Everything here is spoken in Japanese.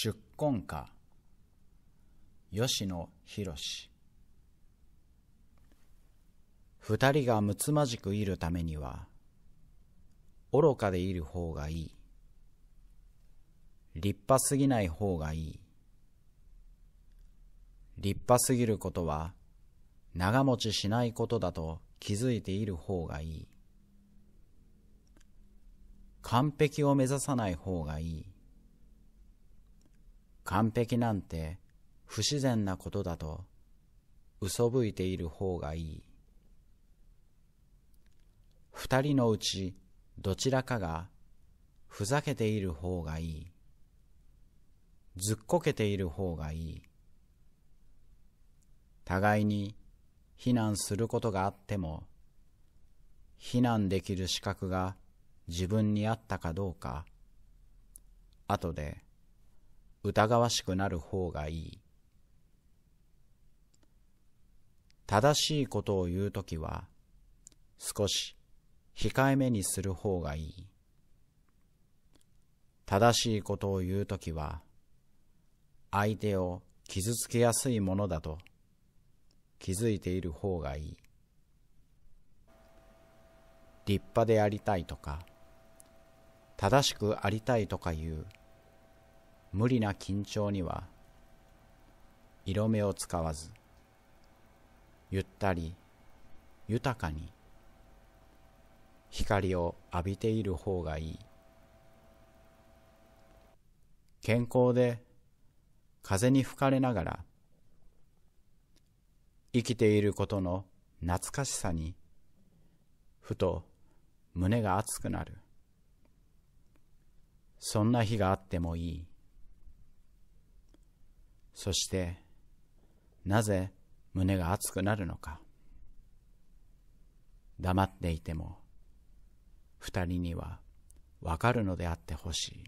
出婚家吉野博二人がむつまじくいるためには愚かでいる方がいい立派すぎない方がいい立派すぎることは長持ちしないことだと気づいている方がいい完璧を目指さない方がいい完璧なんて不自然なことだと嘘吹いている方がいい。二人のうちどちらかがふざけている方がいい。ずっこけている方がいい。互いに非難することがあっても、非難できる資格が自分にあったかどうか、後で疑わしくなる方がいい。正しいことを言うときは、少し控えめにする方がいい。正しいことを言うときは、相手を傷つけやすいものだと気づいている方がいい。立派でありたいとか、正しくありたいとかいう無理な緊張には色目を使わずゆったり豊かに光を浴びている方がいい健康で風に吹かれながら生きていることの懐かしさにふと胸が熱くなるそんな日があってもいいそしてなぜ胸が熱くなるのか黙っていても二人にはわかるのであってほしい